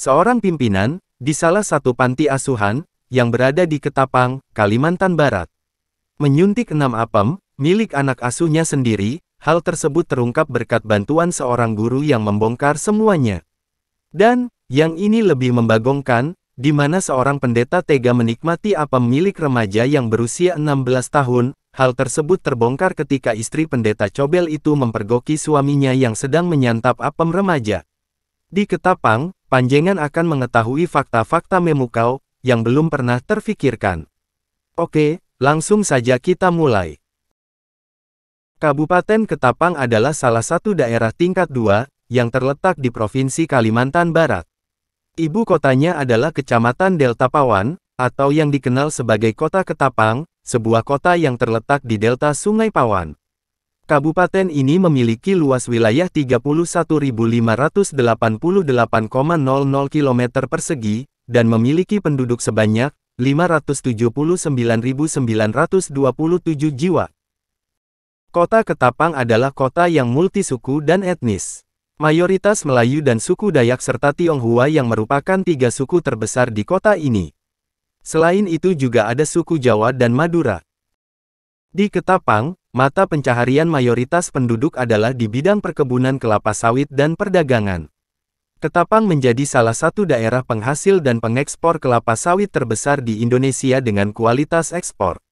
Seorang pimpinan, di salah satu panti asuhan, yang berada di Ketapang, Kalimantan Barat. Menyuntik enam apem, milik anak asuhnya sendiri, hal tersebut terungkap berkat bantuan seorang guru yang membongkar semuanya. Dan, yang ini lebih membagongkan, di mana seorang pendeta tega menikmati apem milik remaja yang berusia 16 tahun, hal tersebut terbongkar ketika istri pendeta Cobel itu mempergoki suaminya yang sedang menyantap apem remaja. Di Ketapang, Panjengan akan mengetahui fakta-fakta memukau, yang belum pernah terfikirkan. Oke, langsung saja kita mulai. Kabupaten Ketapang adalah salah satu daerah tingkat dua, yang terletak di Provinsi Kalimantan Barat. Ibu kotanya adalah Kecamatan Delta Pawan, atau yang dikenal sebagai Kota Ketapang, sebuah kota yang terletak di delta Sungai Pawan. Kabupaten ini memiliki luas wilayah 31.588,00 km persegi, dan memiliki penduduk sebanyak 579.927 jiwa. Kota Ketapang adalah kota yang multisuku dan etnis. Mayoritas Melayu dan suku Dayak serta Tionghoa yang merupakan tiga suku terbesar di kota ini. Selain itu juga ada suku Jawa dan Madura. Di Ketapang, mata pencaharian mayoritas penduduk adalah di bidang perkebunan kelapa sawit dan perdagangan. Ketapang menjadi salah satu daerah penghasil dan pengekspor kelapa sawit terbesar di Indonesia dengan kualitas ekspor.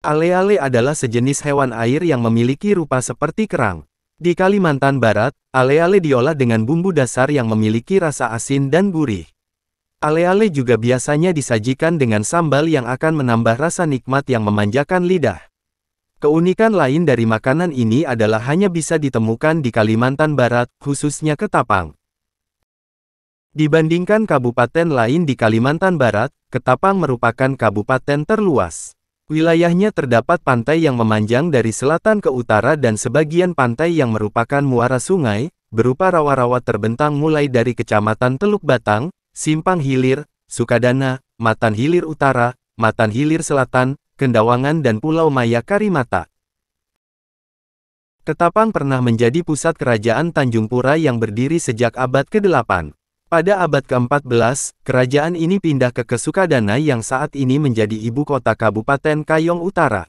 Ale-ale adalah sejenis hewan air yang memiliki rupa seperti kerang. Di Kalimantan Barat, ale-ale diolah dengan bumbu dasar yang memiliki rasa asin dan gurih. Ale-ale juga biasanya disajikan dengan sambal yang akan menambah rasa nikmat yang memanjakan lidah. Keunikan lain dari makanan ini adalah hanya bisa ditemukan di Kalimantan Barat, khususnya ketapang. Dibandingkan kabupaten lain di Kalimantan Barat, Ketapang merupakan kabupaten terluas. Wilayahnya terdapat pantai yang memanjang dari selatan ke utara dan sebagian pantai yang merupakan muara sungai, berupa rawa-rawa terbentang mulai dari Kecamatan Teluk Batang, Simpang Hilir, Sukadana, Matan Hilir Utara, Matan Hilir Selatan, Kendawangan dan Pulau Maya Karimata. Ketapang pernah menjadi pusat kerajaan Tanjung Pura yang berdiri sejak abad ke-8. Pada abad ke-14, kerajaan ini pindah ke Kesukadana yang saat ini menjadi ibu kota Kabupaten Kayong Utara.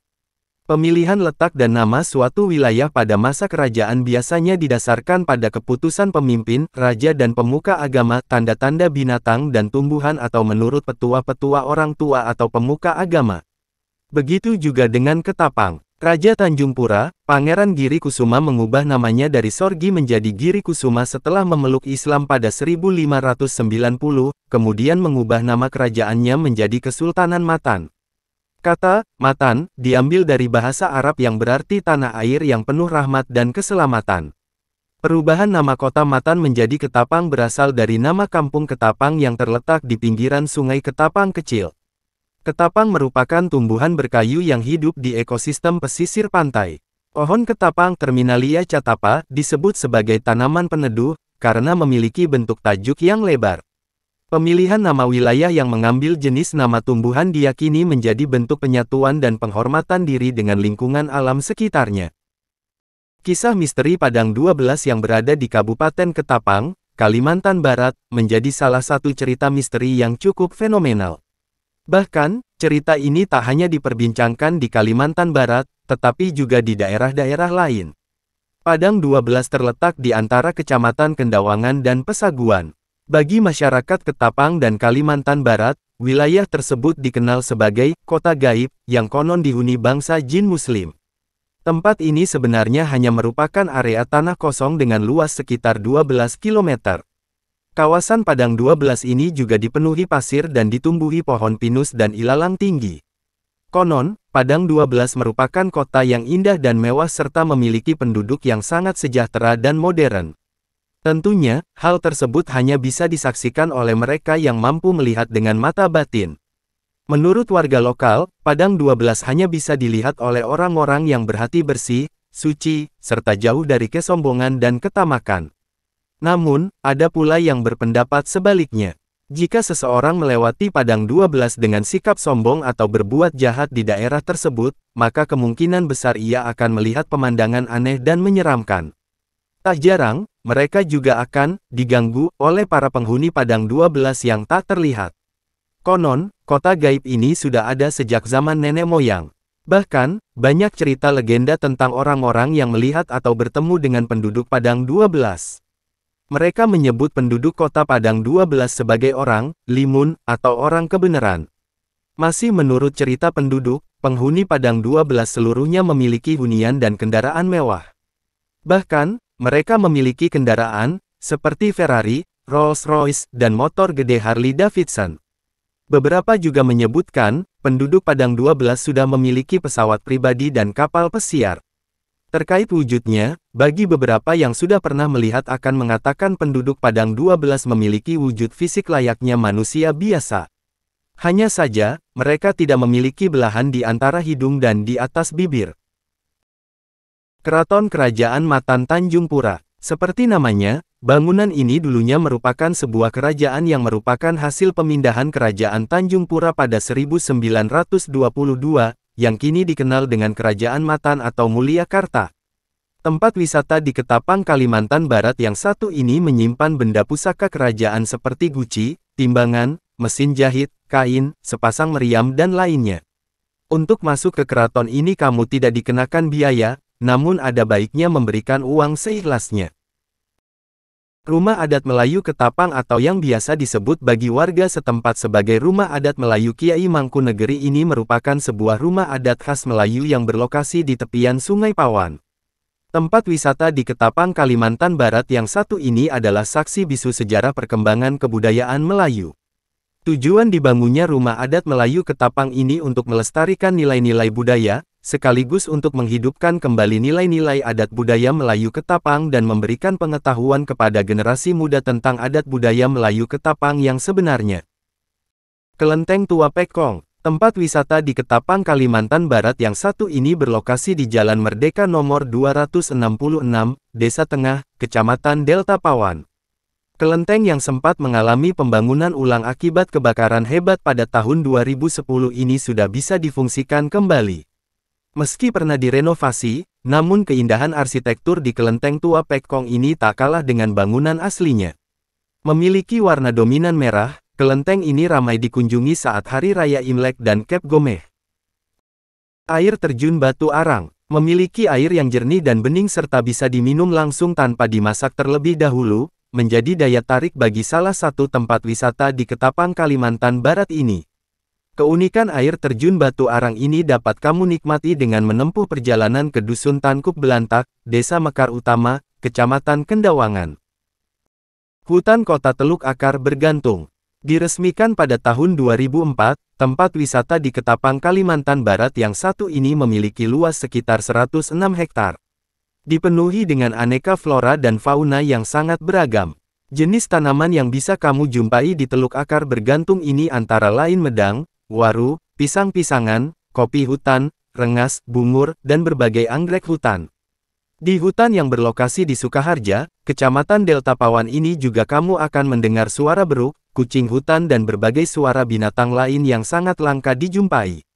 Pemilihan letak dan nama suatu wilayah pada masa kerajaan biasanya didasarkan pada keputusan pemimpin, raja dan pemuka agama, tanda-tanda binatang dan tumbuhan atau menurut petua-petua orang tua atau pemuka agama. Begitu juga dengan ketapang. Raja Tanjungpura, Pangeran Giri Kusuma mengubah namanya dari Sorgi menjadi Giri Kusuma setelah memeluk Islam pada 1590, kemudian mengubah nama kerajaannya menjadi Kesultanan Matan. Kata, matan, diambil dari bahasa Arab yang berarti tanah air yang penuh rahmat dan keselamatan. Perubahan nama kota Matan menjadi Ketapang berasal dari nama kampung Ketapang yang terletak di pinggiran sungai Ketapang kecil. Ketapang merupakan tumbuhan berkayu yang hidup di ekosistem pesisir pantai. Pohon ketapang Terminalia catapa disebut sebagai tanaman peneduh karena memiliki bentuk tajuk yang lebar. Pemilihan nama wilayah yang mengambil jenis nama tumbuhan diyakini menjadi bentuk penyatuan dan penghormatan diri dengan lingkungan alam sekitarnya. Kisah misteri Padang 12 yang berada di Kabupaten Ketapang, Kalimantan Barat, menjadi salah satu cerita misteri yang cukup fenomenal. Bahkan, cerita ini tak hanya diperbincangkan di Kalimantan Barat, tetapi juga di daerah-daerah lain. Padang 12 terletak di antara Kecamatan Kendawangan dan Pesaguan. Bagi masyarakat Ketapang dan Kalimantan Barat, wilayah tersebut dikenal sebagai kota gaib yang konon dihuni bangsa jin muslim. Tempat ini sebenarnya hanya merupakan area tanah kosong dengan luas sekitar 12 km. Kawasan Padang 12 ini juga dipenuhi pasir dan ditumbuhi pohon pinus dan ilalang tinggi. Konon, Padang 12 merupakan kota yang indah dan mewah serta memiliki penduduk yang sangat sejahtera dan modern. Tentunya, hal tersebut hanya bisa disaksikan oleh mereka yang mampu melihat dengan mata batin. Menurut warga lokal, Padang 12 hanya bisa dilihat oleh orang-orang yang berhati bersih, suci, serta jauh dari kesombongan dan ketamakan. Namun, ada pula yang berpendapat sebaliknya. Jika seseorang melewati Padang 12 dengan sikap sombong atau berbuat jahat di daerah tersebut, maka kemungkinan besar ia akan melihat pemandangan aneh dan menyeramkan. Tak jarang, mereka juga akan diganggu oleh para penghuni Padang 12 yang tak terlihat. Konon, kota gaib ini sudah ada sejak zaman nenek moyang. Bahkan, banyak cerita legenda tentang orang-orang yang melihat atau bertemu dengan penduduk Padang 12. Mereka menyebut penduduk kota Padang 12 sebagai orang, limun, atau orang kebenaran. Masih menurut cerita penduduk, penghuni Padang 12 seluruhnya memiliki hunian dan kendaraan mewah. Bahkan, mereka memiliki kendaraan, seperti Ferrari, Rolls-Royce, dan motor gede Harley-Davidson. Beberapa juga menyebutkan, penduduk Padang 12 sudah memiliki pesawat pribadi dan kapal pesiar. Terkait wujudnya, bagi beberapa yang sudah pernah melihat akan mengatakan penduduk Padang 12 memiliki wujud fisik layaknya manusia biasa. Hanya saja, mereka tidak memiliki belahan di antara hidung dan di atas bibir. Keraton Kerajaan Matan Tanjung Pura. Seperti namanya, bangunan ini dulunya merupakan sebuah kerajaan yang merupakan hasil pemindahan Kerajaan Tanjung Pura pada 1922, yang kini dikenal dengan Kerajaan Matan atau Mulia Karta. Tempat wisata di Ketapang Kalimantan Barat yang satu ini menyimpan benda pusaka kerajaan seperti guci, timbangan, mesin jahit, kain, sepasang meriam dan lainnya. Untuk masuk ke keraton ini kamu tidak dikenakan biaya, namun ada baiknya memberikan uang seikhlasnya. Rumah adat Melayu Ketapang atau yang biasa disebut bagi warga setempat sebagai Rumah Adat Melayu Kiai Mangku Negeri ini merupakan sebuah rumah adat khas Melayu yang berlokasi di tepian Sungai Pawan. Tempat wisata di Ketapang Kalimantan Barat yang satu ini adalah saksi bisu sejarah perkembangan kebudayaan Melayu. Tujuan dibangunnya rumah adat Melayu Ketapang ini untuk melestarikan nilai-nilai budaya, sekaligus untuk menghidupkan kembali nilai-nilai adat budaya Melayu Ketapang dan memberikan pengetahuan kepada generasi muda tentang adat budaya Melayu Ketapang yang sebenarnya. Kelenteng Tua Pekong, tempat wisata di Ketapang Kalimantan Barat yang satu ini berlokasi di Jalan Merdeka nomor 266, Desa Tengah, Kecamatan Delta Pawan. Kelenteng yang sempat mengalami pembangunan ulang akibat kebakaran hebat pada tahun 2010 ini sudah bisa difungsikan kembali. Meski pernah direnovasi, namun keindahan arsitektur di kelenteng tua Pekong ini tak kalah dengan bangunan aslinya. Memiliki warna dominan merah, kelenteng ini ramai dikunjungi saat Hari Raya Imlek dan Kep Gomeh. Air terjun Batu Arang memiliki air yang jernih dan bening serta bisa diminum langsung tanpa dimasak terlebih dahulu, menjadi daya tarik bagi salah satu tempat wisata di Ketapang Kalimantan Barat ini. Keunikan air terjun Batu Arang ini dapat kamu nikmati dengan menempuh perjalanan ke Dusun Tangkup Belantak, Desa Mekar Utama, Kecamatan Kendawangan. Hutan Kota Teluk Akar Bergantung Diresmikan pada tahun 2004, tempat wisata di Ketapang Kalimantan Barat yang satu ini memiliki luas sekitar 106 hektar. Dipenuhi dengan aneka flora dan fauna yang sangat beragam. Jenis tanaman yang bisa kamu jumpai di Teluk Akar bergantung ini antara lain medang, waru, pisang-pisangan, kopi hutan, rengas, bungur, dan berbagai anggrek hutan. Di hutan yang berlokasi di Sukaharja, Kecamatan Delta Pawan ini juga kamu akan mendengar suara beruk, kucing hutan dan berbagai suara binatang lain yang sangat langka dijumpai.